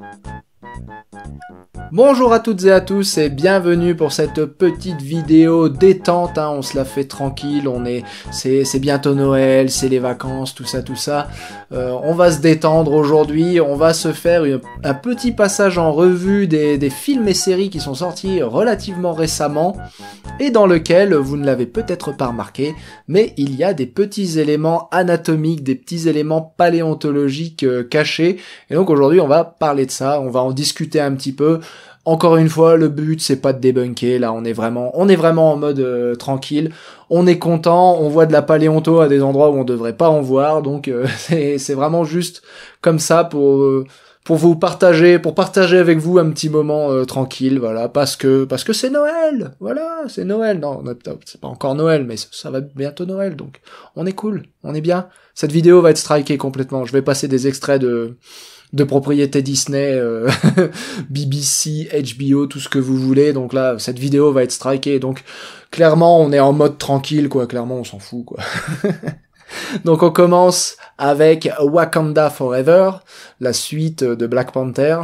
Thank you. Bonjour à toutes et à tous et bienvenue pour cette petite vidéo détente, hein. on se la fait tranquille, on est, c'est, bientôt Noël, c'est les vacances, tout ça, tout ça. Euh, on va se détendre aujourd'hui, on va se faire un petit passage en revue des, films et séries qui sont sortis relativement récemment et dans lequel, vous ne l'avez peut-être pas remarqué, mais il y a des petits éléments anatomiques, des petits éléments paléontologiques euh, cachés. Et donc aujourd'hui on va parler de ça, on va en discuter discuter un petit peu. Encore une fois, le but c'est pas de débunker. Là, on est vraiment, on est vraiment en mode euh, tranquille. On est content. On voit de la paléonto à des endroits où on devrait pas en voir. Donc euh, c'est vraiment juste comme ça pour euh, pour vous partager, pour partager avec vous un petit moment tranquille. Voilà, parce que parce que c'est Noël. Voilà, c'est Noël. Non, c'est pas encore Noël, mais ça va bientôt Noël. Donc on est cool, on est bien. Cette vidéo va être strikée complètement. Je vais passer des extraits de de propriété Disney, euh, BBC, HBO, tout ce que vous voulez. Donc là, cette vidéo va être strikée. Donc clairement, on est en mode tranquille, quoi. Clairement, on s'en fout, quoi. Donc on commence avec Wakanda Forever, la suite de Black Panther.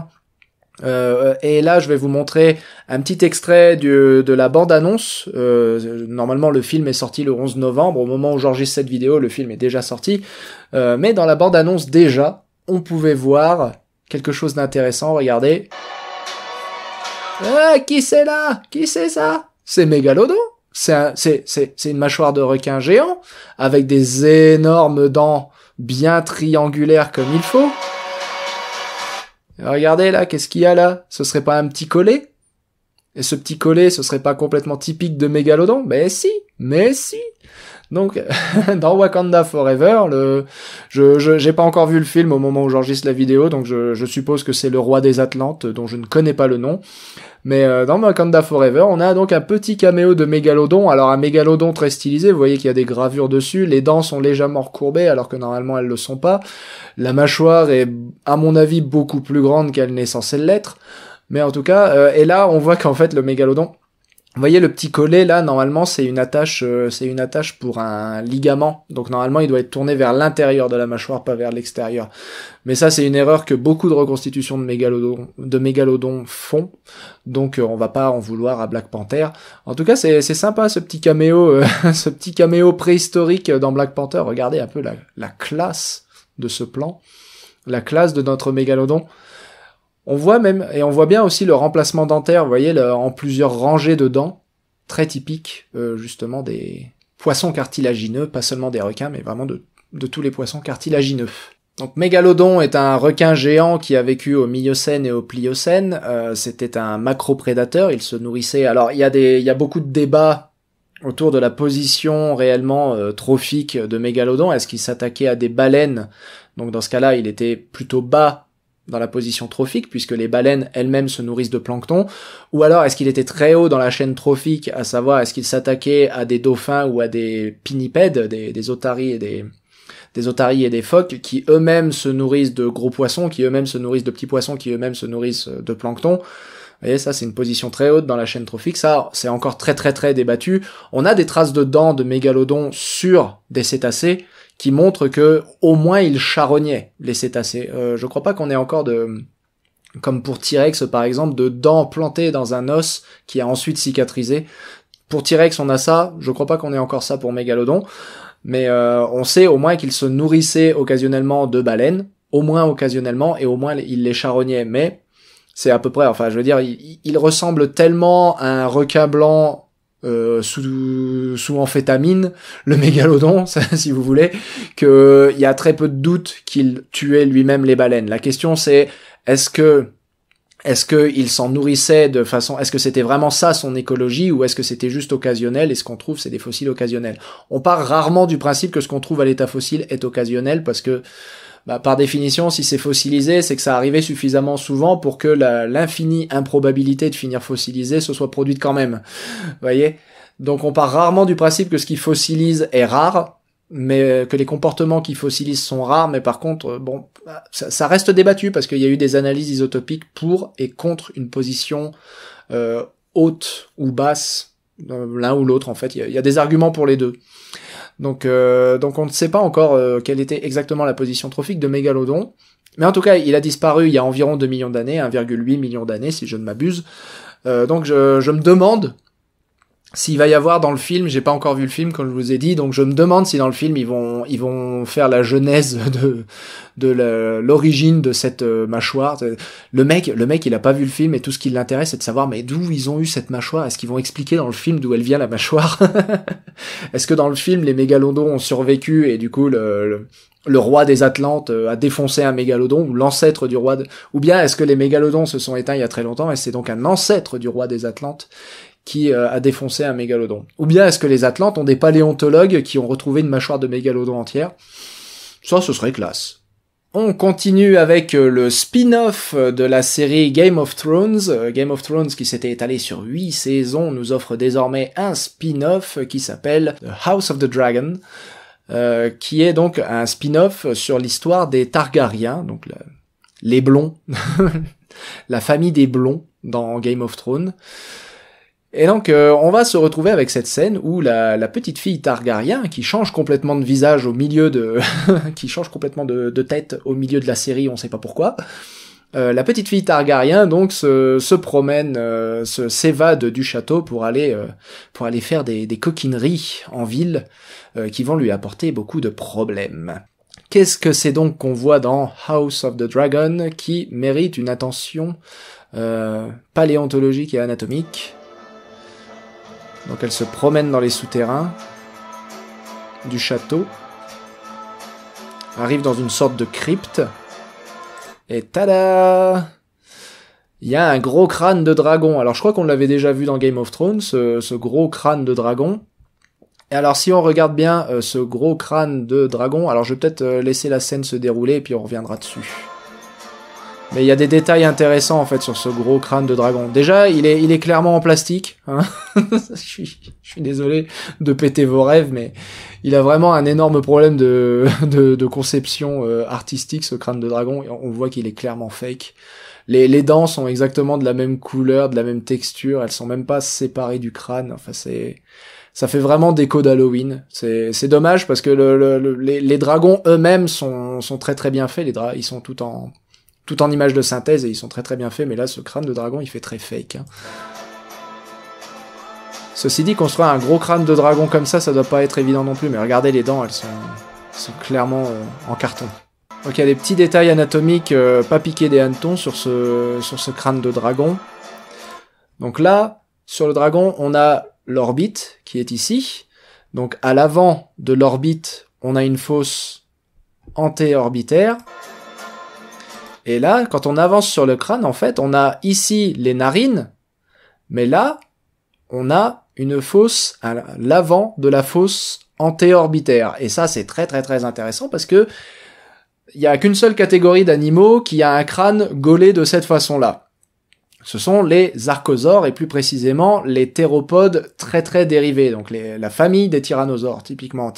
Euh, et là, je vais vous montrer un petit extrait de la bande-annonce. Euh, normalement, le film est sorti le 11 novembre. Au moment où j'enregistre cette vidéo, le film est déjà sorti. mais dans la bande-annonce déjà, on pouvait voir quelque chose d'intéressant. Regardez. Ah, qui c'est là Qui c'est ça C'est Mégalodon c'est, une mâchoire de requin géant, avec des énormes dents bien triangulaires comme il faut. Regardez là, qu'est-ce qu'il y a là Ce serait pas un petit collet Et ce petit collet, ce serait pas complètement typique de Mégalodon Mais si, mais si donc, dans Wakanda Forever, le, je n'ai pas encore vu le film au moment où j'enregistre la vidéo, donc je, suppose que c'est le roi des Atlantes, dont je ne connais pas le nom. Mais euh, dans Wakanda Forever, on a donc un petit caméo de mégalodon. Alors un mégalodon très stylisé, vous voyez qu'il y a des gravures dessus, les dents sont légèrement recourbées alors que normalement elles le sont pas. La mâchoire est à mon avis beaucoup plus grande qu'elle n'est censée l'être. Mais en tout cas, euh, et là on voit qu'en fait le mégalodon vous voyez le petit collet là, normalement c'est une attache, euh, c'est une attache pour un ligament. Donc normalement il doit être tourné vers l'intérieur de la mâchoire, pas vers l'extérieur. Mais ça c'est une erreur que beaucoup de reconstitutions de mégalodons, de mégalodon font. Donc euh, on va pas en vouloir à Black Panther. En tout cas c'est sympa ce petit caméo, euh, ce petit caméo préhistorique dans Black Panther. Regardez un peu la, la classe de ce plan, la classe de notre mégalodon. On voit même, et on voit bien aussi le remplacement dentaire, vous voyez, en plusieurs rangées de dents, très typique euh, justement des poissons cartilagineux, pas seulement des requins, mais vraiment de, tous les poissons cartilagineux. Donc Mégalodon est un requin géant qui a vécu au Miocène et au Pliocène. Euh, c'était un macro-prédateur, il se nourrissait. Alors il y, a des, il y a beaucoup de débats autour de la position réellement euh, trophique de Mégalodon. Est-ce qu'il s'attaquait à des baleines Donc dans ce cas-là, il était plutôt bas dans la position trophique, puisque les baleines elles-mêmes se nourrissent de plancton, ou alors est-ce qu'il était très haut dans la chaîne trophique, à savoir est-ce qu'il s'attaquait à des dauphins ou à des pinnipèdes, des, otaries et des, des otaries et des phoques qui eux-mêmes se nourrissent de gros poissons, qui eux-mêmes se nourrissent de petits poissons, qui eux-mêmes se nourrissent euh, de plancton. Vous voyez, ça, c'est une position très haute dans la chaîne trophique. Ça, c'est encore très, très, très débattu. On a des traces de dents de mégalodons sur des cétacés qui montre que au moins ils charognaient les cétacés. Euh, je crois pas qu'on ait encore de comme pour T-Rex par exemple de dents plantées dans un os qui a ensuite cicatrisé. Pour T-Rex on a ça, je crois pas qu'on ait encore ça pour Mégalodon, mais euh, on sait au moins qu'il se nourrissait occasionnellement de baleines, au moins occasionnellement et au moins il les charognaient. Mais c'est à peu près, enfin je veux dire, il ressemble tellement à un requin blanc euh, sous, sous amphétamine, le mégalodon, si vous voulez, il y a très peu de doute qu'il tuait lui-même les baleines. La question c'est, est-ce que est-ce il s'en nourrissait de façon, est-ce que c'était vraiment ça son écologie ou est-ce que c'était juste occasionnel et ce qu'on trouve c'est des fossiles occasionnels On part rarement du principe que ce qu'on trouve à l'état fossile est occasionnel parce que bah, par définition, si c'est fossilisé, c'est que ça arrivait suffisamment souvent pour que l'infinie improbabilité de finir fossilisé se soit produite quand même. Vous voyez Donc on part rarement du principe que ce qui fossilise est rare, mais euh, que les comportements qui fossilisent sont rares, mais par contre, euh, bon, ça, reste débattu parce qu'il y a eu des analyses isotopiques pour et contre une position euh, haute ou basse, l'un ou l'autre en fait. Il il y, a des arguments pour les deux. Donc, euh, donc on ne sait pas encore euh, quelle était exactement la position trophique de Mégalodon. Mais en tout cas, il a disparu il y a environ 2 millions d'années, 1,8 millions d'années si je ne m'abuse. Euh, donc je, je, me demande s'il va y avoir dans le film, j'ai pas encore vu le film comme je vous ai dit, donc je me demande si dans le film ils vont ils vont faire la genèse de de l'origine de cette euh, mâchoire. Le mec le mec il a pas vu le film et tout ce qui l'intéresse c'est de savoir mais d'où ils ont eu cette mâchoire. Est-ce qu'ils vont expliquer dans le film d'où elle vient la mâchoire Est-ce que dans le film les mégalodons ont survécu et du coup le, le roi des Atlantes euh, a défoncé un mégalodon ou l'ancêtre du roi ou bien est-ce que les mégalodons se sont éteints il y a très longtemps et c'est donc un ancêtre du roi des Atlantes qui euh, a défoncé un mégalodon Ou bien est-ce que les Atlantes ont des paléontologues qui ont retrouvé une mâchoire de mégalodon entière Ça, ce serait classe. On continue avec euh, le spin-off de la série Game of Thrones. Euh, Game of Thrones qui s'était étalé sur 8 saisons nous offre désormais un spin-off qui s'appelle The House of the Dragon, qui est donc un spin-off sur l'histoire des Targaryens, donc les blonds, la famille des blonds dans Game of Thrones. Et donc, euh, on va se retrouver avec cette scène où la, petite fille Targaryen, qui change complètement de visage au milieu de... qui change complètement de, tête au milieu de la série, on sait pas pourquoi, euh, la petite fille Targaryen donc se, promène, euh, se s'évade du château pour aller pour aller faire des, des coquineries en ville qui vont lui apporter beaucoup de problèmes. Qu'est-ce que c'est donc qu'on voit dans House of the Dragon qui mérite une attention paléontologique et anatomique donc elle se promène dans les souterrains du château, arrive dans une sorte de crypte, et tada Il y a un gros crâne de dragon. Alors je crois qu'on l'avait déjà vu dans Game of Thrones, ce, gros crâne de dragon. Et alors si on regarde bien euh, ce gros crâne de dragon, alors je vais peut-être euh, laisser la scène se dérouler et puis on reviendra dessus. Mais il y a des détails intéressants en fait sur ce gros crâne de dragon. Déjà, il est, il est clairement en plastique. Hein. je, suis, je, désolé de péter vos rêves, mais il a vraiment un énorme problème de, de, conception euh, artistique, ce crâne de dragon. On voit qu'il est clairement fake. Les, les dents sont exactement de la même couleur, de la même texture. Elles sont même pas séparées du crâne. Enfin, c'est ça fait vraiment déco d'Halloween. C'est, c'est dommage parce que les, dragons eux-mêmes sont, sont très très bien faits. Les ils sont tout en tout en images de synthèse et ils sont très très bien faits, mais là ce crâne de dragon il fait très fake. Hein. Ceci dit, construire un gros crâne de dragon comme ça, ça doit pas être évident non plus, mais regardez les dents, elles sont, clairement euh, en carton. Donc il y a des petits détails anatomiques euh, pas piqués des hannetons sur ce, sur ce crâne de dragon. Donc là, sur le dragon, on a l'orbite qui est ici. Donc à l'avant de l'orbite, on a une fosse antéorbitaire et là, quand on avance sur le crâne, en fait, on a ici les narines, mais là, on a une fosse à l'avant de la fosse antéorbitaire. Et ça, c'est très très très intéressant parce que il n'y a qu'une seule catégorie d'animaux qui a un crâne gaulé de cette façon-là. Ce sont les archosaures et plus précisément les théropodes très très dérivés, donc la famille des tyrannosaures typiquement.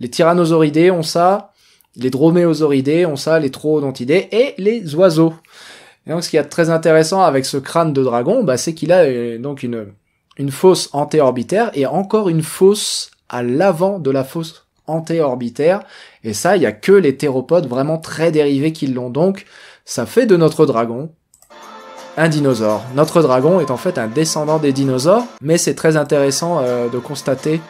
les tyrannosauridés ont ça, les droméosauridés ont ça, les troodontidés et les oiseaux. Et donc, ce qui est très intéressant avec ce crâne de dragon, bah, c'est qu'il a euh, donc une, une fosse antéorbitaire et encore une fosse à l'avant de la fosse antéorbitaire. Et ça, il n'y a que les théropodes vraiment très dérivés qui l'ont donc. Ça fait de notre dragon un dinosaure. Notre dragon est en fait un descendant des dinosaures, mais c'est très intéressant euh, de constater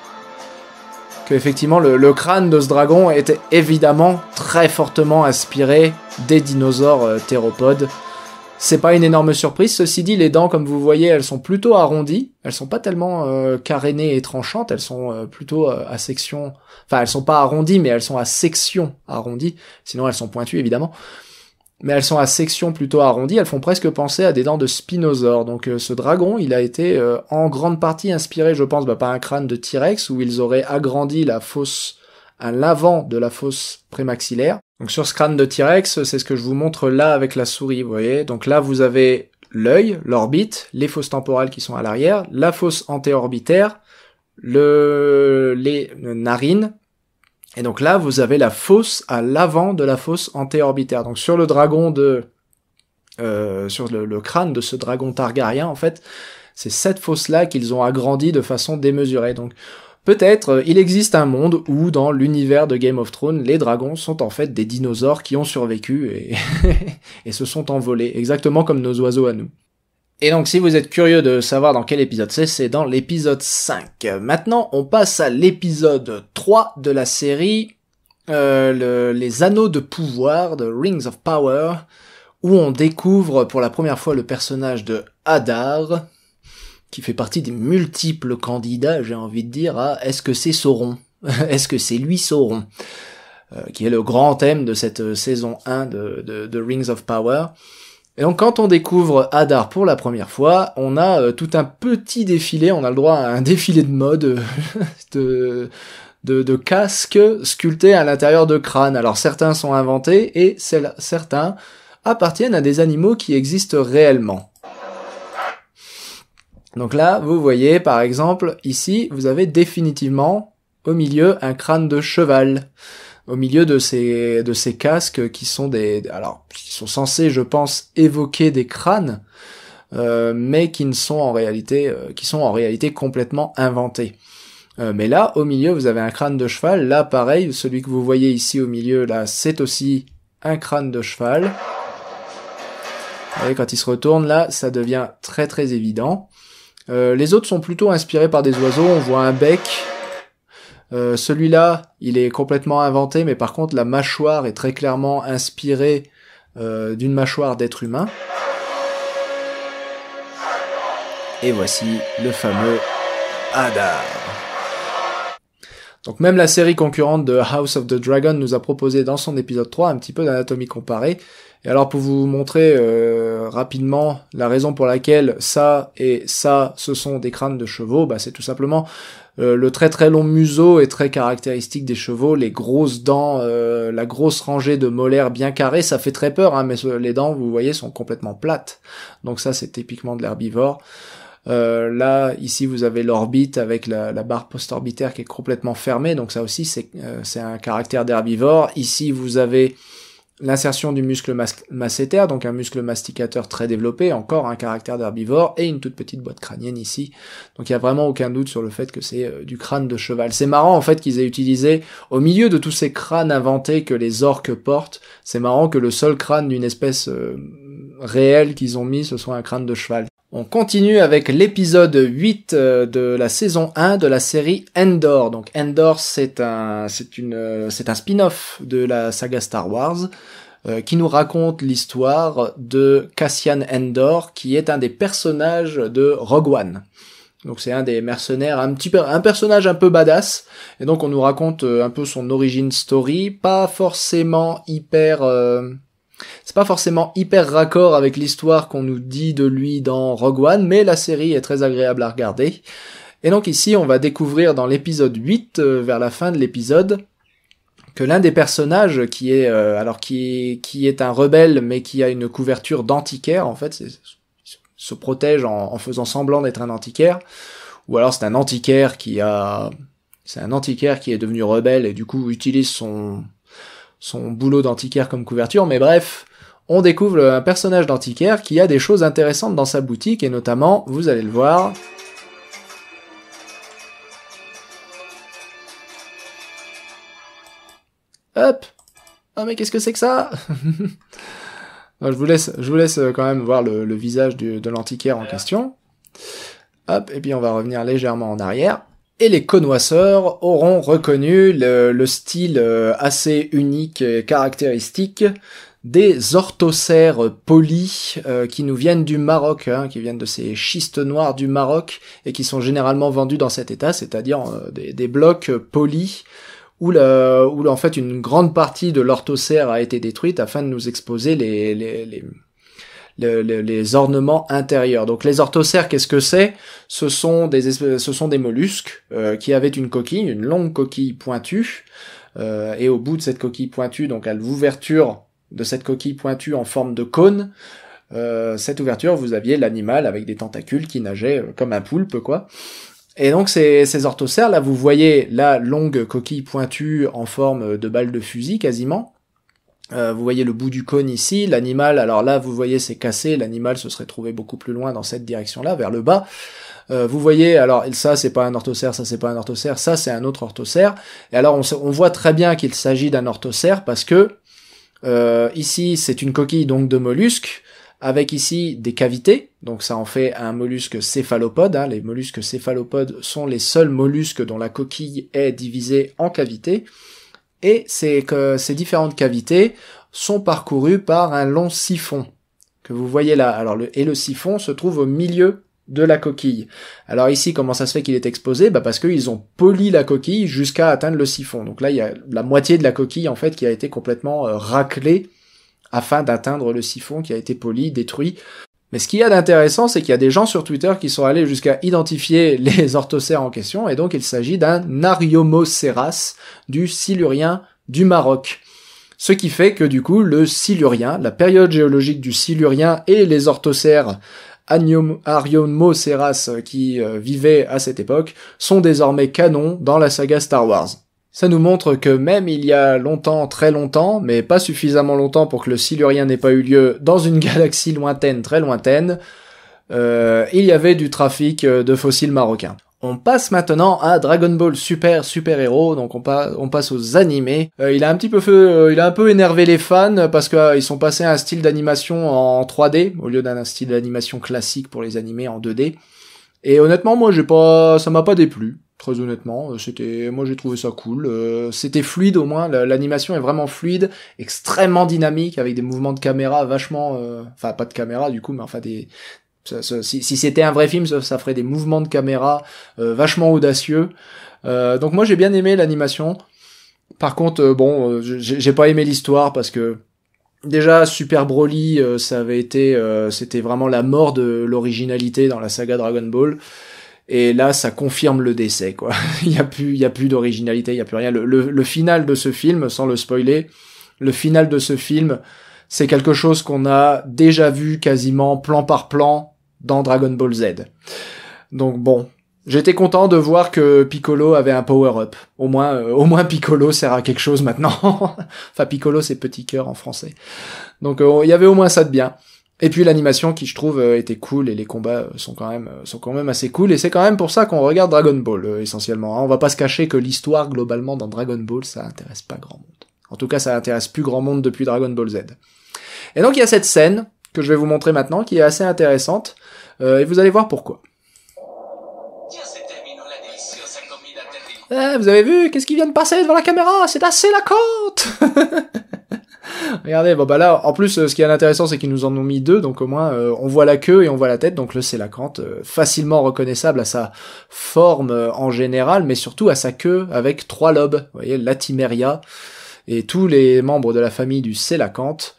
que effectivement le, crâne de ce dragon était évidemment très fortement inspiré des dinosaures euh, théropodes. C'est pas une énorme surprise, ceci dit les dents comme vous voyez elles sont plutôt arrondies, elles sont pas tellement euh, carénées et tranchantes, elles sont euh, plutôt à section, enfin elles sont pas arrondies mais elles sont à section arrondie. sinon elles sont pointues évidemment mais elles sont à section plutôt arrondie, elles font presque penser à des dents de spinosaures. Donc euh, ce dragon, il a été euh, en grande partie inspiré, je pense, bah, par un crâne de T-Rex où ils auraient agrandi la fosse à l'avant de la fosse prémaxillaire. Donc sur ce crâne de T-Rex, c'est ce que je vous montre là avec la souris, vous voyez. Donc là, vous avez l'œil, l'orbite, les fosses temporales qui sont à l'arrière, la fosse antéorbitaire, le, les narines, et donc là, vous avez la fosse à l'avant de la fosse antéorbitaire. Donc sur le dragon de... Euh, sur le, crâne de ce dragon targaryen, en fait, c'est cette fosse-là qu'ils ont agrandie de façon démesurée. Donc peut-être euh, il existe un monde où dans l'univers de Game of Thrones, les dragons sont en fait des dinosaures qui ont survécu et, et se sont envolés, exactement comme nos oiseaux à nous. Et donc si vous êtes curieux de savoir dans quel épisode c'est, c'est dans l'épisode 5. Maintenant, on passe à l'épisode 3 de la série euh, Les Anneaux de Pouvoir, de Rings of Power, où on découvre pour la première fois le personnage de Hadar, qui fait partie des multiples candidats, j'ai envie de dire, à est-ce que c'est Sauron Est-ce que c'est lui Sauron euh, qui est le grand thème de cette euh, saison 1 de, de, de Rings of Power. Et donc quand on découvre Hadar pour la première fois, on a euh, tout un petit défilé, on a le droit à un défilé de mode euh, de, casques sculptés à l'intérieur de crânes. Alors certains sont inventés et certains appartiennent à des animaux qui existent réellement. Donc là, vous voyez par exemple ici, vous avez définitivement au milieu un crâne de cheval au milieu de ces de ces casques qui sont des alors qui sont censés je pense évoquer des crânes euh, mais qui ne sont en réalité euh, qui sont en réalité complètement inventés. Euh, mais là au milieu vous avez un crâne de cheval, là pareil, celui que vous voyez ici au milieu là, c'est aussi un crâne de cheval. Vous voyez, quand il se retourne là, ça devient très très évident. les autres sont plutôt inspirés par des oiseaux, on voit un bec, euh, celui-là, il est complètement inventé, mais par contre, la mâchoire est très clairement inspirée euh, d'une mâchoire d'être humain. Et voici le fameux Hadar. Donc même la série concurrente de House of the Dragon nous a proposé dans son épisode 3 un petit peu d'anatomie comparée. Et alors pour vous montrer euh, rapidement la raison pour laquelle ça et ça ce sont des crânes de chevaux, bah, c'est tout simplement euh, le très très long museau est très caractéristique des chevaux, les grosses dents, euh, la grosse rangée de molaires bien carrées, ça fait très peur, hein, mais les dents vous voyez sont complètement plates. Donc ça c'est typiquement de l'herbivore. Euh, là, ici, vous avez l'orbite avec la, barre post-orbitaire qui est complètement fermée, donc ça aussi, c'est euh, un caractère d'herbivore. Ici, vous avez l'insertion du muscle massétaire, masséter, donc un muscle masticateur très développé, encore un caractère d'herbivore, et une toute petite boîte crânienne ici. Donc il n'y a vraiment aucun doute sur le fait que c'est euh, du crâne de cheval. C'est marrant en fait qu'ils aient utilisé, au milieu de tous ces crânes inventés que les orques portent, c'est marrant que le seul crâne d'une espèce réelle qu'ils ont mis, ce soit un crâne de cheval. On continue avec l'épisode 8 euh, de la saison 1 de la série Endor. Donc Endor, c'est un, c'est une, c'est un spin-off de la saga Star Wars euh, qui nous raconte l'histoire de Cassian Endor, qui est un des personnages de Rogue One. Donc c'est un des mercenaires, un petit un personnage un peu badass, et donc on nous raconte euh, un peu son origin story, pas forcément hyper c'est pas forcément hyper raccord avec l'histoire qu'on nous dit de lui dans Rogue One, mais la série est très agréable à regarder. Et donc ici, on va découvrir dans l'épisode 8, euh, vers la fin de l'épisode, que l'un des personnages qui est euh, alors qui qui est un rebelle mais qui a une couverture d'antiquaire en fait, se protège en, en faisant semblant d'être un antiquaire, ou alors c'est un antiquaire qui a c'est un antiquaire qui est devenu rebelle et du coup utilise son son boulot d'antiquaire comme couverture, mais bref, on découvre un personnage d'antiquaire qui a des choses intéressantes dans sa boutique, et notamment, vous allez le voir, Hop Oh mais qu'est-ce que c'est que ça je, vous laisse, je vous laisse euh, quand même voir le, visage de l'antiquaire en question. Hop, et puis on va revenir légèrement en arrière et les connoisseurs auront reconnu le, style euh, assez unique et caractéristique des orthocères polis euh, qui nous viennent du Maroc, hein, qui viennent de ces schistes noirs du Maroc et qui sont généralement vendus dans cet état, c'est-à-dire euh, des, blocs polis où, où en fait une grande partie de l'orthocère a été détruite afin de nous exposer les, les ornements intérieurs. Donc les orthocères, qu'est-ce que c'est ce sont, des, ce sont des mollusques euh, qui avaient une coquille, une longue coquille pointue, euh, et au bout de cette coquille pointue, donc à l'ouverture de cette coquille pointue en forme de cône, euh, cette ouverture, vous aviez l'animal avec des tentacules qui nageait comme un poulpe, quoi. Et donc ces, ces orthocères, là, vous voyez la longue coquille pointue en forme de balle de fusil quasiment, euh, vous voyez le bout du cône ici, l'animal, alors là vous voyez c'est cassé, l'animal se serait trouvé beaucoup plus loin dans cette direction-là, vers le bas. Euh, vous voyez, alors ça c'est pas un orthocère, ça c'est pas un orthocère, ça c'est un autre orthocère. Et alors on, voit très bien qu'il s'agit d'un orthocère parce que euh, ici c'est une coquille donc de mollusques, avec ici des cavités, donc ça en fait un mollusque céphalopode. Hein. Les mollusques céphalopodes sont les seuls mollusques dont la coquille est divisée en cavités et c'est que ces différentes cavités sont parcourues par un long siphon que vous voyez là. Alors et le siphon se trouve au milieu de la coquille. Alors ici, comment ça se fait qu'il est exposé Bah parce qu'ils ont poli la coquille jusqu'à atteindre le siphon. Donc là, il y a la moitié de la coquille en fait qui a été complètement euh, raclée afin d'atteindre le siphon qui a été poli, détruit mais ce qu'il y a d'intéressant, c'est qu'il y a des gens sur Twitter qui sont allés jusqu'à identifier les orthocères en question, et donc il s'agit d'un Ariomoceras, du Silurien du Maroc. Ce qui fait que du coup, le Silurien, la période géologique du Silurien et les orthocères Ariomoceras euh, qui euh, vivaient à cette époque sont désormais canons dans la saga Star Wars. Ça nous montre que même il y a longtemps, très longtemps, mais pas suffisamment longtemps pour que le silurien n'ait pas eu lieu dans une galaxie lointaine, très lointaine, euh, il y avait du trafic euh, de fossiles marocains. On passe maintenant à Dragon Ball Super Super Héros, donc on, passe aux animés. Euh, il a un petit peu fait, il a un peu énervé les fans parce qu'ils sont passés à un style d'animation en 3D au lieu d'un style d'animation classique pour les animés en 2D. Et honnêtement, moi j'ai pas, ça m'a pas déplu. Très honnêtement, euh, c'était, moi j'ai trouvé ça cool. Euh, c'était fluide au moins, l'animation est vraiment fluide, extrêmement dynamique avec des mouvements de caméra vachement, euh, enfin pas de caméra du coup, mais enfin des, si, c'était un vrai film, ça, ferait des mouvements de caméra vachement audacieux. donc moi j'ai bien aimé l'animation. Par contre, bon, j'ai pas aimé l'histoire parce que déjà Super Broly, ça avait été, c'était vraiment la mort de l'originalité dans la saga Dragon Ball. Et là, ça confirme le décès, quoi. il n'y a plus, il y a plus d'originalité, il n'y a plus rien. Le, le, final de ce film, sans le spoiler, le final de ce film, c'est quelque chose qu'on a déjà vu quasiment plan par plan dans Dragon Ball Z. Donc bon, j'étais content de voir que Piccolo avait un power-up. Au moins, euh, au moins Piccolo sert à quelque chose maintenant. enfin, Piccolo, c'est petit cœur en français. Donc euh, il y avait au moins ça de bien. Et puis l'animation qui je trouve euh, était cool et les combats euh, sont quand même euh, sont quand même assez cool et c'est quand même pour ça qu'on regarde Dragon Ball essentiellement. Hein. On va pas se cacher que l'histoire globalement dans Dragon Ball ça intéresse pas grand monde. En tout cas ça intéresse plus grand monde depuis Dragon Ball Z. Et donc il y a cette scène que je vais vous montrer maintenant qui est assez intéressante et vous allez voir pourquoi. Eh, vous avez vu, qu'est-ce qui vient de passer devant la caméra C'est assez la côte Regardez, bon bah là, en plus, euh, ce qui est intéressant, c'est qu'ils nous en ont mis deux, donc au moins euh, on voit la queue et on voit la tête, donc le célacante, euh, facilement reconnaissable à sa forme en général, mais surtout à sa queue avec trois lobes, vous voyez, l'atimeria, et tous les membres de la famille du célacante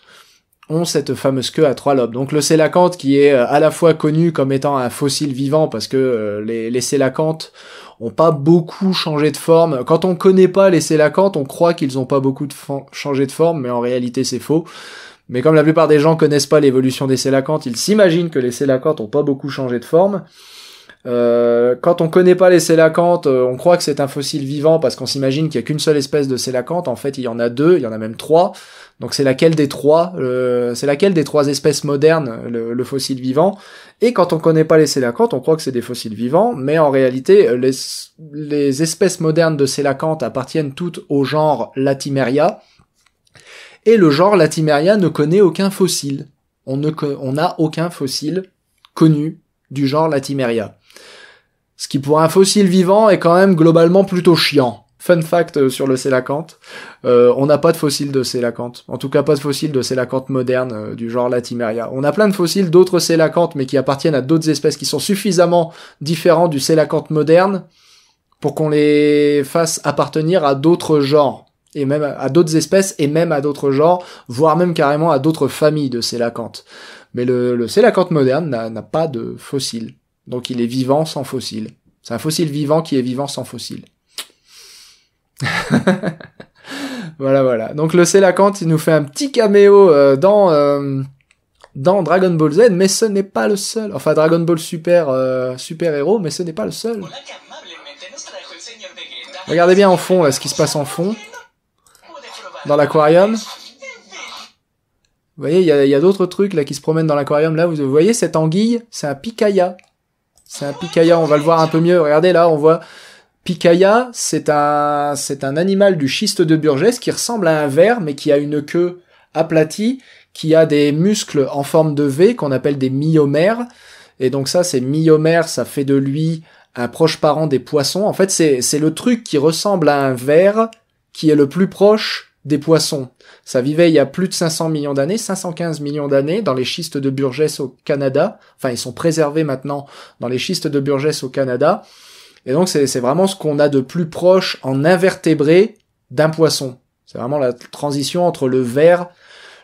ont cette fameuse queue à trois lobes. Donc le sélacanthe qui est euh, à la fois connu comme étant un fossile vivant parce que euh, les, les sélacanthes ont pas beaucoup changé de forme. Quand on connaît pas les sélacanthes, on croit qu'ils ont pas beaucoup changé de forme, mais en réalité c'est faux. Mais comme la plupart des gens connaissent pas l'évolution des sélacanthes, ils s'imaginent que les sélacanthes ont pas beaucoup changé de forme. Euh, quand on connaît pas les sélacanthes, on croit que c'est un fossile vivant parce qu'on s'imagine qu'il y a qu'une seule espèce de sélacanthe. En fait, il y en a deux, il y en a même trois. Donc c'est laquelle des trois, euh, c'est laquelle des trois espèces modernes le, fossile vivant. Et quand on connaît pas les sélacantes, on croit que c'est des fossiles vivants, mais en réalité, les, les espèces modernes de sélacantes appartiennent toutes au genre Latimeria. Et le genre Latimeria ne connaît aucun fossile. On n'a on aucun fossile connu du genre Latimeria. Ce qui pour un fossile vivant est quand même globalement plutôt chiant. Fun fact euh, sur le sélacanthe, euh, on n'a pas de fossiles de sélacanthe, En tout cas, pas de fossiles de sélacanthe moderne euh, du genre Latimeria. On a plein de fossiles d'autres sélacanthes, mais qui appartiennent à d'autres espèces qui sont suffisamment différents du sélacanthe moderne pour qu'on les fasse appartenir à d'autres genres et même à d'autres espèces et même à d'autres genres, voire même carrément à d'autres familles de sélacanthe. Mais le, le moderne n'a pas de fossiles. Donc il est vivant sans fossiles. C'est un fossile vivant qui est vivant sans fossiles. voilà, voilà. Donc le Célacanthe, il nous fait un petit caméo euh, dans euh, dans Dragon Ball Z, mais ce n'est pas le seul. Enfin, Dragon Ball Super euh, Super Héros, mais ce n'est pas le seul. Regardez bien en fond ce qui se passe en fond dans l'aquarium. Vous voyez, il y a, d'autres trucs là qui se promènent dans l'aquarium. Là, vous, voyez cette anguille, c'est un picaya. C'est un picaya. On va le voir un peu mieux. Regardez là, on voit Picaya, c'est un, c'est un animal du schiste de Burgess qui ressemble à un ver, mais qui a une queue aplatie, qui a des muscles en forme de V qu'on appelle des myomères. Et donc ça, c'est myomère, ça fait de lui un proche parent des poissons. En fait, c'est le truc qui ressemble à un ver qui est le plus proche des poissons. Ça vivait il y a plus de 500 millions d'années, 515 millions d'années, dans les schistes de Burgess au Canada. Enfin, ils sont préservés maintenant dans les schistes de Burgess au Canada. Et donc c'est vraiment ce qu'on a de plus proche en invertébré d'un poisson. C'est vraiment la transition entre le ver,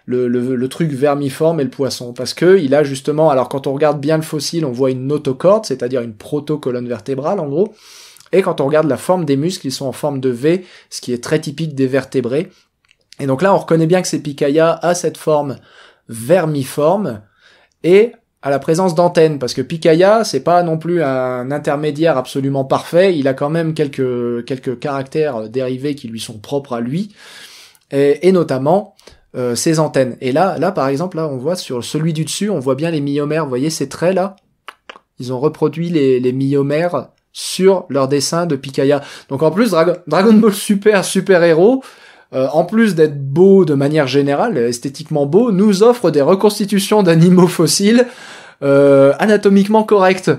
le, truc vermiforme et le poisson. Parce que il a justement, alors quand on regarde bien le fossile, on voit une autocorde, c'est-à-dire une proto-colonne vertébrale en gros. Et quand on regarde la forme des muscles, ils sont en forme de V, ce qui est très typique des vertébrés. Et donc là, on reconnaît bien que picaya a cette forme vermiforme, et à la présence d'antennes, parce que Picaya, c'est pas non plus un intermédiaire absolument parfait, il a quand même quelques, quelques caractères euh, dérivés qui lui sont propres à lui, et, notamment euh, ses antennes. Et là, là par exemple, là on voit sur celui du dessus, on voit bien les myomères, vous voyez ces traits là Ils ont reproduit les, les myomères sur leur dessin de Picaya. Donc en plus, Dragon Ball Super, super héros, euh, en plus d'être beau de manière générale, euh, esthétiquement beau, nous offre des reconstitutions d'animaux fossiles euh, anatomiquement correctes.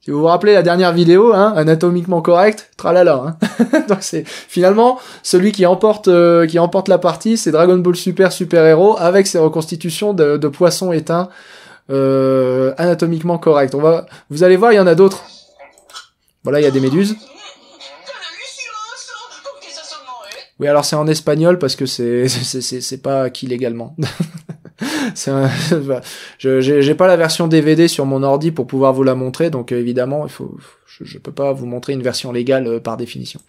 Si vous vous rappelez la dernière vidéo, hein, anatomiquement correct, tralala. Hein. Donc c'est finalement celui qui emporte euh, qui emporte la partie, c'est Dragon Ball Super Super Héros avec ses reconstitutions de, de poissons éteints anatomiquement corrects. On va, vous allez voir, il y en a d'autres. Voilà, il y a des méduses. Oui, alors c'est en espagnol parce que c'est c'est pas acquis légalement. un... je j'ai pas la version DVD sur mon ordi pour pouvoir vous la montrer, donc euh, évidemment, il faut je, je peux pas vous montrer une version légale euh, par définition.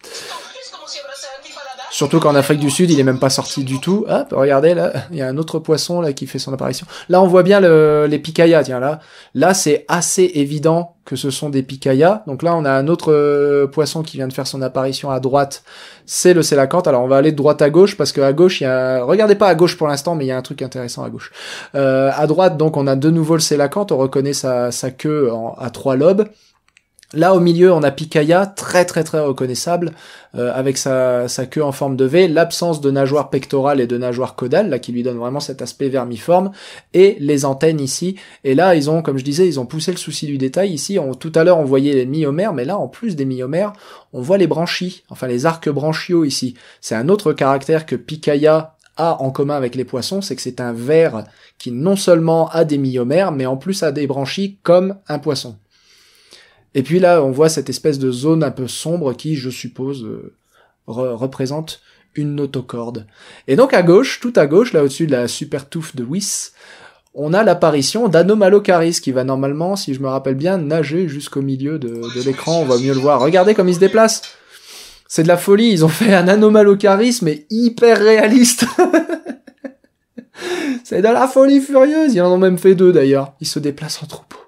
Surtout qu'en Afrique du Sud, il est même pas sorti du tout. Hop, regardez là, il y a un autre poisson là qui fait son apparition. Là, on voit bien les picayas. Tiens là, là c'est assez évident que ce sont des picayas. Donc là, on a un autre euh, poisson qui vient de faire son apparition à droite. C'est le sélacanthe. Alors on va aller de droite à gauche parce que à gauche, il y a. Regardez pas à gauche pour l'instant, mais il y a un truc intéressant à gauche. Euh, à droite, donc on a de nouveau le sélacanthe. On reconnaît sa, sa queue à trois lobes. Là au milieu on a Picaya, très très très reconnaissable, euh, avec sa, sa, queue en forme de V, l'absence de nageoire pectorale et de nageoire caudale, là qui lui donne vraiment cet aspect vermiforme, et les antennes ici. Et là ils ont, comme je disais, ils ont poussé le souci du détail. Ici, tout à l'heure on voyait les myomères, mais là en plus des myomères, on voit les branchies, enfin les arcs branchiaux ici. C'est un autre caractère que Picaya a en commun avec les poissons, c'est que c'est un ver qui non seulement a des myomères, mais en plus a des branchies comme un poisson. Et puis là, on voit cette espèce de zone un peu sombre qui, je suppose, euh, représente une autocorde. Et donc à gauche, tout à gauche, là au-dessus de la super touffe de Whis, on a l'apparition d'Anomalocaris qui va normalement, si je me rappelle bien, nager jusqu'au milieu de, l'écran. On va mieux le voir. Regardez comme il se déplace. C'est de la folie. Ils ont fait un Anomalocaris mais hyper réaliste. C'est de la folie furieuse. Ils en ont même fait deux d'ailleurs. Ils se déplacent en troupeau.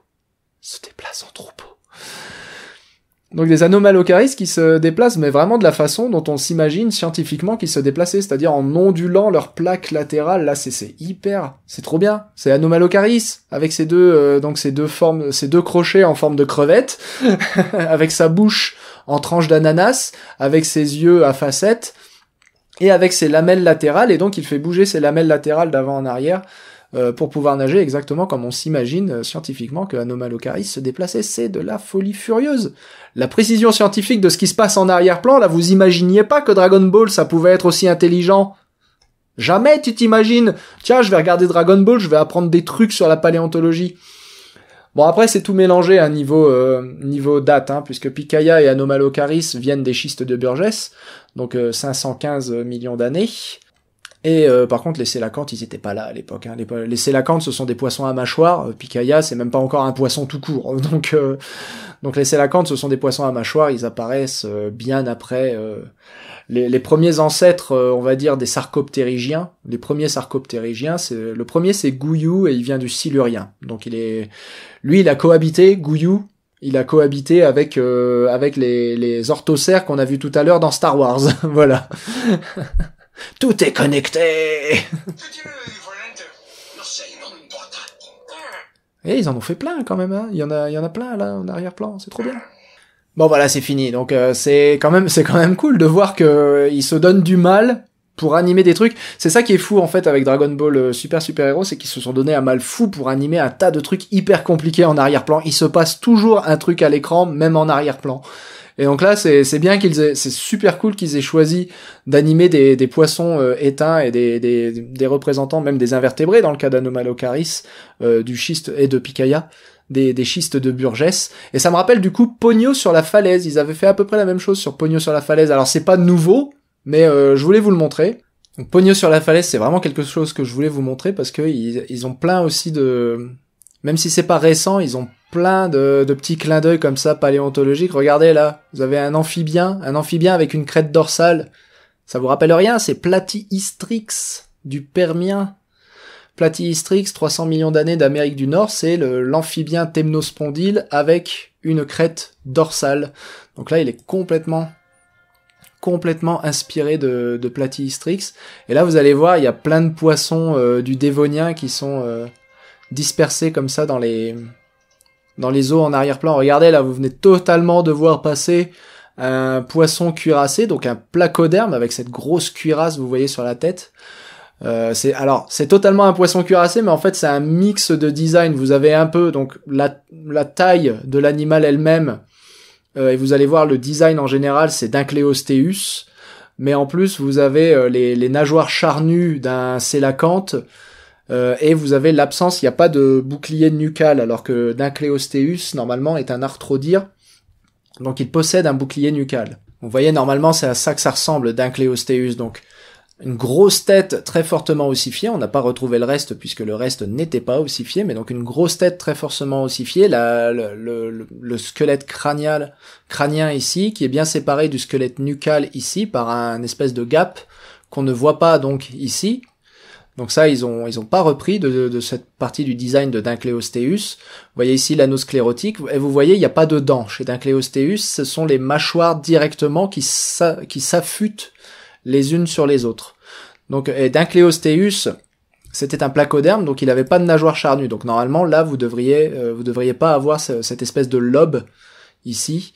Ils se déplacent en troupeau. Donc des anomalocaris qui se déplacent, mais vraiment de la façon dont on s'imagine scientifiquement qu'ils se déplaçaient, c'est-à-dire en ondulant leur plaque latérale. Là, c'est hyper, c'est trop bien. C'est anomalocaris avec ses deux euh, donc ces deux formes, ces deux crochets en forme de crevette, avec sa bouche en tranche d'ananas, avec ses yeux à facettes et avec ses lamelles latérales. Et donc il fait bouger ses lamelles latérales d'avant en arrière euh, pour pouvoir nager exactement comme on s'imagine euh, scientifiquement que Anomalocaris se déplaçait. C'est de la folie furieuse. La précision scientifique de ce qui se passe en arrière-plan, là, vous imaginiez pas que Dragon Ball, ça pouvait être aussi intelligent. Jamais tu t'imagines, tiens, je vais regarder Dragon Ball, je vais apprendre des trucs sur la paléontologie. Bon après c'est tout mélangé à hein, niveau euh, niveau date hein, puisque Picaya et Anomalocaris viennent des schistes de Burgess donc 515 millions d'années et euh, par contre, les sélacantes, ils étaient pas là à l'époque. Hein. Les, sélacantes, ce sont des poissons à mâchoire. Euh, Picaya, c'est même pas encore un poisson tout court. Donc, euh, donc les sélacantes, ce sont des poissons à mâchoire. Ils apparaissent euh, bien après les, premiers ancêtres, on va dire, des sarcoptérygiens. Les premiers sarcoptérygiens, c'est le premier, c'est Gouyou et il vient du Silurien. Donc, il est, lui, il a cohabité Gouyou. Il a cohabité avec avec les, les orthocères qu'on a vu tout à l'heure dans Star Wars. voilà. Tout est connecté Et eh, ils en ont fait plein quand même, hein. il, y en a, y en a plein là en arrière-plan, c'est trop bien. Bon voilà, c'est fini. Donc euh, c'est quand même c'est quand même cool de voir que euh, ils se donnent du mal pour animer des trucs. C'est ça qui est fou en fait avec Dragon Ball euh, Super Super Héros, c'est qu'ils se sont donné un mal fou pour animer un tas de trucs hyper compliqués en arrière-plan. Il se passe toujours un truc à l'écran, même en arrière-plan. Et donc là, c'est bien qu'ils aient, c'est super cool qu'ils aient choisi d'animer des, poissons euh, éteints et des, représentants, même des invertébrés, dans le cas d'Anomalocaris, euh, du schiste et de Picaya. Des, des, schistes de Burgess. Et ça me rappelle du coup Pogno sur la falaise. Ils avaient fait à peu près la même chose sur Pogno sur la falaise. Alors c'est pas nouveau, mais euh, je voulais vous le montrer. Donc, Pogno sur la falaise, c'est vraiment quelque chose que je voulais vous montrer parce que ils, ont plein aussi de, même si c'est pas récent, ils ont plein de, petits clins d'œil comme ça paléontologiques. Regardez là, vous avez un amphibien, un amphibien avec une crête dorsale. Ça vous rappelle rien C'est Platyhistrix du Permien. Platyhistrix, 300 millions d'années d'Amérique du Nord, c'est l'amphibien temnospondyle avec une crête dorsale. Donc là, il est complètement complètement inspiré de, de Platystrix. Et là, vous allez voir, il y a plein de poissons euh, du Dévonien qui sont euh, dispersés comme ça dans les dans les eaux en arrière-plan. Regardez, là, vous venez totalement de voir passer un poisson cuirassé, donc un placoderme avec cette grosse cuirasse, vous voyez sur la tête. Euh, c'est alors c'est totalement un poisson cuirassé, mais en fait c'est un mix de design. Vous avez un peu donc la, la taille de l'animal elle-même euh, et vous allez voir le design en général, c'est d'un Cléostéus, mais en plus vous avez euh, les, les nageoires charnues d'un Sélacanthe, euh, et vous avez l'absence, il n'y a pas de bouclier nucal, alors que d'un Cléostéus, normalement, est un arthrodire, donc il possède un bouclier nucal. Vous voyez, normalement, c'est à ça que ça ressemble, Cléostéus, donc une grosse tête très fortement ossifiée, on n'a pas retrouvé le reste puisque le reste n'était pas ossifié, mais donc une grosse tête très fortement ossifiée, la, le, squelette crânial, crânien ici, qui est bien séparé du squelette nucal ici par un espèce de gap qu'on ne voit pas donc ici. Donc ça, ils ont, ils pas repris de, cette partie du design de Dinkleosteus. Vous voyez ici l'anneau sclérotique, et vous voyez, il n'y a pas de dents. Chez Dinkleosteus, ce sont les mâchoires directement qui s'affûtent les unes sur les autres. Donc, et d'un c'était un placoderme, donc il n'avait pas de nageoire charnue. Donc normalement, là, vous devriez, euh, vous devriez pas avoir cette espèce de lobe ici.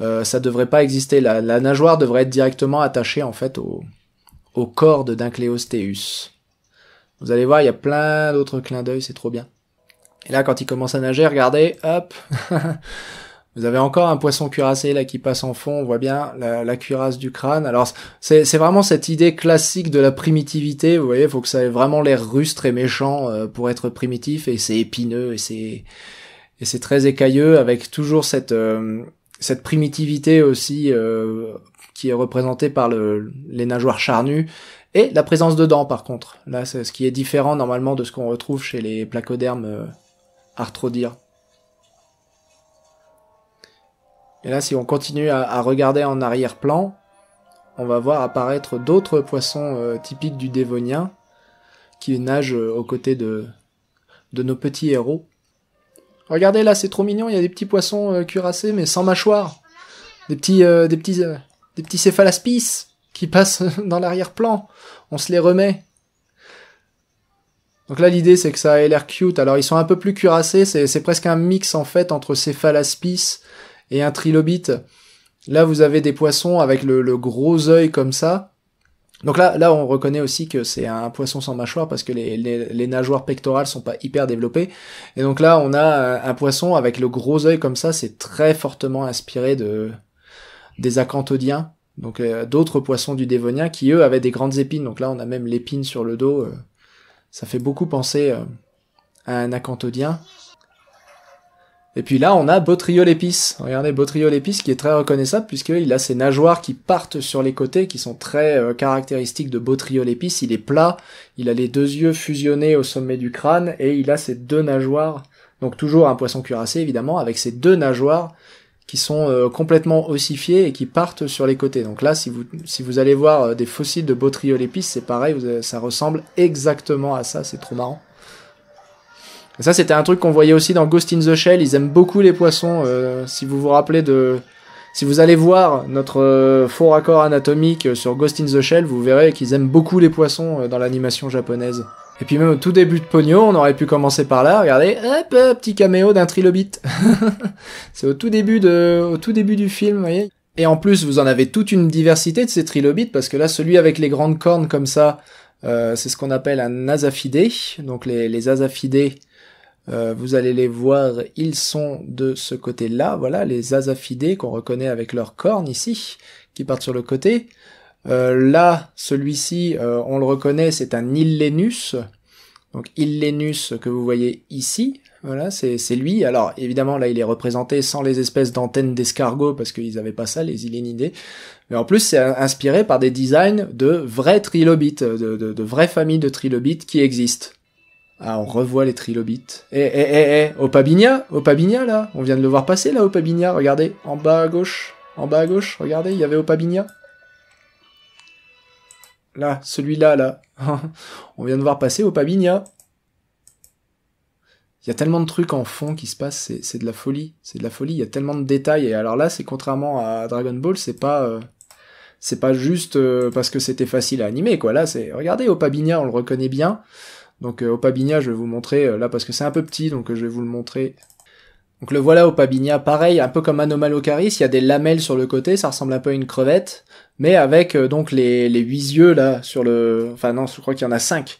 Euh, ça devrait pas exister. La, nageoire devrait être directement attachée en fait au, aux cordes d'un Cléostéus. Vous allez voir, il y a plein d'autres clins d'œil, c'est trop bien. Et là, quand il commence à nager, regardez, hop, Vous avez encore un poisson cuirassé là qui passe en fond, on voit bien la, cuirasse du crâne. Alors c'est vraiment cette idée classique de la primitivité, vous voyez, faut que ça ait vraiment l'air rustre et méchant euh, pour être primitif et c'est épineux et c'est et c'est très écailleux avec toujours cette euh, cette primitivité aussi euh, qui est représentée par le, les nageoires charnues et la présence de dents par contre. Là c'est ce qui est différent normalement de ce qu'on retrouve chez les placodermes arthrodires. Et là, si on continue à, regarder en arrière-plan, on va voir apparaître d'autres poissons euh, typiques du Dévonien qui nagent euh, aux côtés de, de nos petits héros. Regardez là, c'est trop mignon, il y a des petits poissons euh, cuirassés mais sans mâchoire. Des petits, des petits, des petits céphalaspices qui passent dans l'arrière-plan. On se les remet. Donc là, l'idée, c'est que ça a l'air cute. Alors, ils sont un peu plus cuirassés. C'est presque un mix, en fait, entre céphalaspis et un trilobite. Là, vous avez des poissons avec le, gros œil comme ça. Donc là, là, on reconnaît aussi que c'est un poisson sans mâchoire parce que les, nageoires pectorales sont pas hyper développées. Et donc là, on a euh, un poisson avec le gros œil comme ça. C'est très fortement inspiré de des acanthodiens, donc euh, d'autres poissons du Dévonien qui eux avaient des grandes épines. Donc là, on a même l'épine sur le dos. Euh. ça fait beaucoup penser à un acanthodien. Et puis là, on a Botryolepis, Regardez Botryolepis qui est très reconnaissable puisqu'il a ses nageoires qui partent sur les côtés, qui sont très euh, caractéristiques de botryolépis Il est plat, il a les deux yeux fusionnés au sommet du crâne et il a ses deux nageoires. Donc toujours un poisson cuirassé évidemment avec ses deux nageoires qui sont euh, complètement ossifiées et qui partent sur les côtés. Donc là, si vous si vous allez voir euh, des fossiles de botryolépis c'est pareil, ça ressemble exactement à ça. C'est trop marrant ça, c'était un truc qu'on voyait aussi dans Ghost in the Shell. Ils aiment beaucoup les poissons. Euh, si vous vous rappelez de. Si vous allez voir notre euh, faux raccord anatomique euh, sur Ghost in the Shell, vous verrez qu'ils aiment beaucoup les poissons dans l'animation japonaise. Et puis même au tout début de Pogno, on aurait pu commencer par là, regardez, hop, petit caméo d'un trilobite. C'est au tout début de, tout début du film, vous voyez. Et en plus, vous en avez toute une diversité de ces trilobites, parce que là, celui avec les grandes cornes comme ça, c'est ce qu'on appelle un asaphidé. Donc les, les euh, vous allez les voir, ils sont de ce côté-là, voilà, les azafidés qu'on reconnaît avec leurs cornes ici, qui partent sur le côté. Euh, là, celui-ci, euh, on le reconnaît, c'est un Illénus. Donc Illénus que vous voyez ici, voilà, c'est lui. Alors évidemment, là, il est représenté sans les espèces d'antennes d'escargot, parce qu'ils n'avaient pas ça, les illenidés. Mais en plus, c'est inspiré par des designs de vrais trilobites, de vraies familles de trilobites qui existent. Ah, on revoit les trilobites. Eh, eh, eh, eh, Opabinia, Opabinia, là. On vient de le voir passer, là, Opabinia. Regardez, en bas à gauche. En bas à gauche, regardez, il y avait Opabinia. Là, celui-là, là. on vient de voir passer Opabinia. Il y a tellement de trucs en fond qui se passent, c'est de la folie. C'est de la folie, il y a tellement de détails. Et alors là, c'est contrairement à Dragon Ball, c'est pas... Euh, c'est pas juste euh, parce que c'était facile à animer, quoi. Là, c'est... Regardez, Opabinia, on le reconnaît bien. Donc Opabinia, euh, je vais vous montrer euh, là parce que c'est un peu petit, donc euh, je vais vous le montrer. Donc le voilà Opabinia, pareil, un peu comme Anomalocaris, il y a des lamelles sur le côté, ça ressemble un peu à une crevette, mais avec donc les, les huit yeux là sur le... Enfin non, je crois qu'il y en a cinq.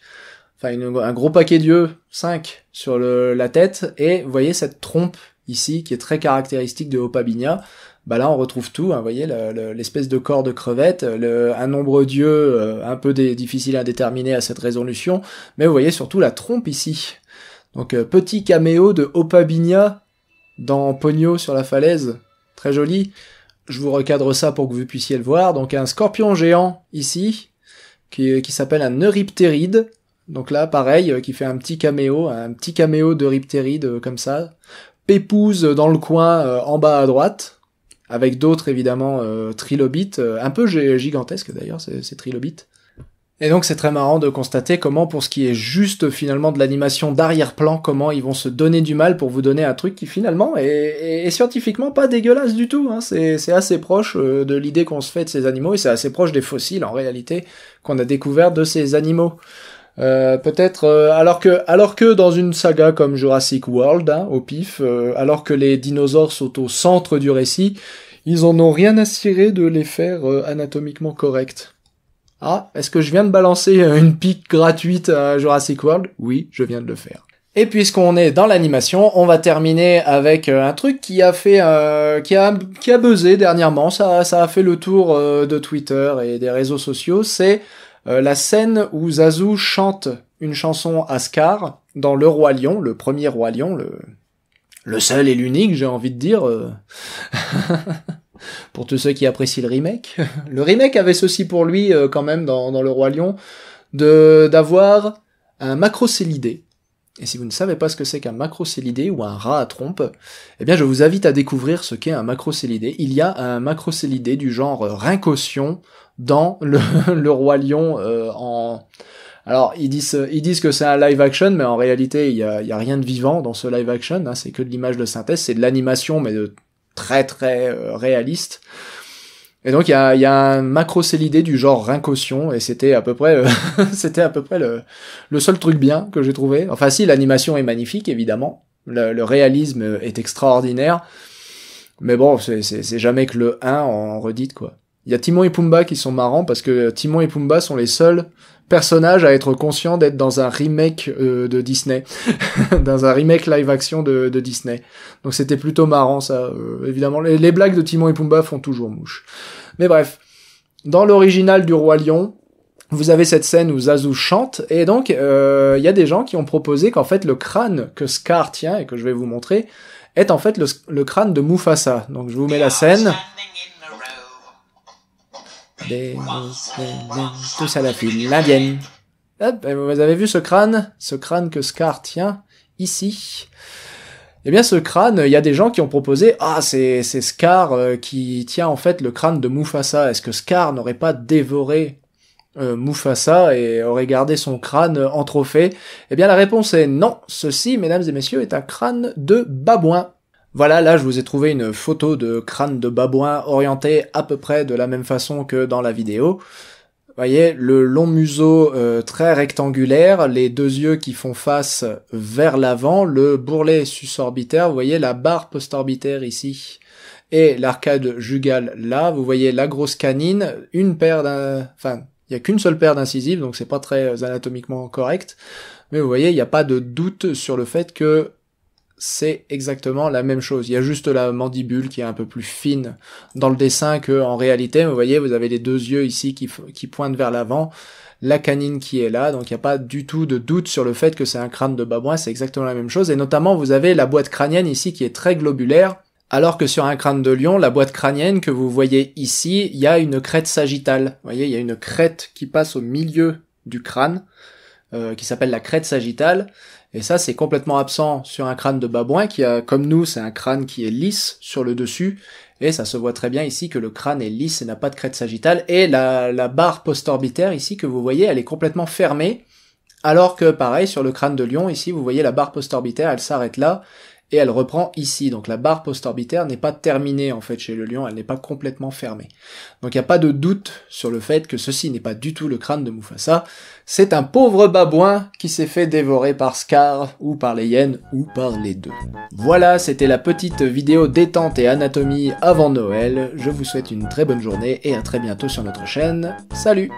Enfin un gros paquet d'yeux, cinq sur le, la tête, et vous voyez cette trompe ici qui est très caractéristique de Opabinia bah là on retrouve tout. Hein, vous voyez l'espèce de corps de crevette, le, un nombre d'yeux euh, un peu difficile à déterminer à cette résolution, mais vous voyez surtout la trompe ici. Donc euh, petit caméo de Opabinia dans Pogno sur la falaise, très joli. Je vous recadre ça pour que vous puissiez le voir. Donc un scorpion géant ici qui, qui s'appelle un Euryptéride. Donc là, pareil, euh, qui fait un petit caméo, un petit caméo de comme ça. Pépouze dans le coin en bas à droite avec d'autres évidemment euh, trilobites, euh, un peu gigantesques d'ailleurs ces, trilobites. Et donc c'est très marrant de constater comment pour ce qui est juste finalement de l'animation d'arrière-plan, comment ils vont se donner du mal pour vous donner un truc qui finalement est, scientifiquement pas dégueulasse du tout. Hein. C'est assez proche euh, de l'idée qu'on se fait de ces animaux et c'est assez proche des fossiles en réalité qu'on a découvert de ces animaux. Euh, peut-être euh, alors que alors que dans une saga comme Jurassic World hein, au pif euh, alors que les dinosaures sont au centre du récit ils en ont rien à cirer de les faire anatomiquement corrects ah est-ce que je viens de balancer une pique gratuite à Jurassic World oui je viens de le faire et puisqu'on est dans l'animation, on va terminer avec un truc qui a fait, qui a, qui a buzzé dernièrement. Ça, ça a fait le tour de Twitter et des réseaux sociaux. C'est euh, la scène où Zazu chante une chanson à Scar dans Le Roi Lion, le premier Roi Lion, le, le seul et l'unique, j'ai envie de dire. Euh, pour tous ceux qui apprécient le remake. le remake avait ceci pour lui, euh, quand même, dans, Le Roi Lion, d'avoir un macrocélidé et si vous ne savez pas ce que c'est qu'un macrocélidé ou un rat à trompe, eh bien je vous invite à découvrir ce qu'est un macrocélidé. Il y a un macrocélidé du genre euh, Rincotion dans le, roi lion euh, en... Alors ils disent, euh, ils disent que c'est un live action, mais en réalité il n'y a, rien de vivant dans ce live action, hein. c'est que de l'image de synthèse, c'est de l'animation, mais de très très réaliste. Et donc il y a, y a un du genre Rincotion, et c'était à peu près euh, c'était à peu près le, le seul truc bien que j'ai trouvé. Enfin si l'animation est magnifique évidemment, le, réalisme est extraordinaire, mais bon c'est jamais que le 1 en redite quoi. Il y a Timon et Pumba qui sont marrants parce que Timon et Pumba sont les seuls personnage à être conscient d'être dans un remake euh, de Disney, dans un remake live action de, Disney. Donc c'était plutôt marrant ça, euh, évidemment. Les, blagues de Timon et Pumba font toujours mouche. Mais bref, dans l'original du Roi Lion, vous avez cette scène où Zazu chante, et donc euh, il y a des gens qui ont proposé qu'en fait le crâne que Scar tient, et que je vais vous montrer, est en fait le crâne de Mufasa. Donc je vous mets la scène des, tous la fille, l'indienne. Euh, vous avez vu ce crâne, ce crâne que Scar tient ici. Eh bien, ce crâne, il y a des gens qui ont proposé, ah, c'est, c'est Scar euh, qui tient en fait le crâne de Mufasa. Est-ce que Scar n'aurait pas dévoré euh, Mufasa et aurait gardé son crâne euh, en trophée Eh bien, la réponse est non. Ceci, mesdames et messieurs, est un crâne de babouin. Voilà, là je vous ai trouvé une photo de crâne de babouin orienté à peu près de la même façon que dans la vidéo. Vous voyez, le long museau euh, très rectangulaire, les deux yeux qui font face vers l'avant, le bourrelet susorbitaire, vous voyez la barre postorbitaire ici et l'arcade jugale là, vous voyez la grosse canine, une paire d'un... Enfin, il n'y a qu'une seule paire d'incisives, donc c'est pas très euh, anatomiquement correct. Mais vous voyez, il n'y a pas de doute sur le fait que c'est exactement la même chose. Il y a juste la mandibule qui est un peu plus fine dans le dessin qu'en réalité. Vous voyez, vous avez les deux yeux ici qui, pointent vers l'avant, la canine qui est là, donc il n'y a pas du tout de doute sur le fait que c'est un crâne de babouin, c'est exactement la même chose. Et notamment, vous avez la boîte crânienne ici qui est très globulaire, alors que sur un crâne de lion, la boîte crânienne que vous voyez ici, il y a une crête sagittale. Vous voyez, il y a une crête qui passe au milieu du crâne, euh, qui s'appelle la crête sagittale, et ça, c'est complètement absent sur un crâne de babouin qui a, comme nous, c'est un crâne qui est lisse sur le dessus. Et ça se voit très bien ici que le crâne est lisse et n'a pas de crête sagittale. Et la, la barre postorbitaire ici que vous voyez, elle est complètement fermée. Alors que pareil, sur le crâne de lion, ici, vous voyez la barre postorbitaire, elle s'arrête là et elle reprend ici. Donc la barre post-orbitaire n'est pas terminée en fait chez le lion, elle n'est pas complètement fermée. Donc il n'y a pas de doute sur le fait que ceci n'est pas du tout le crâne de Mufasa. C'est un pauvre babouin qui s'est fait dévorer par Scar ou par les hyènes ou par les deux. Voilà, c'était la petite vidéo détente et anatomie avant Noël. Je vous souhaite une très bonne journée et à très bientôt sur notre chaîne. Salut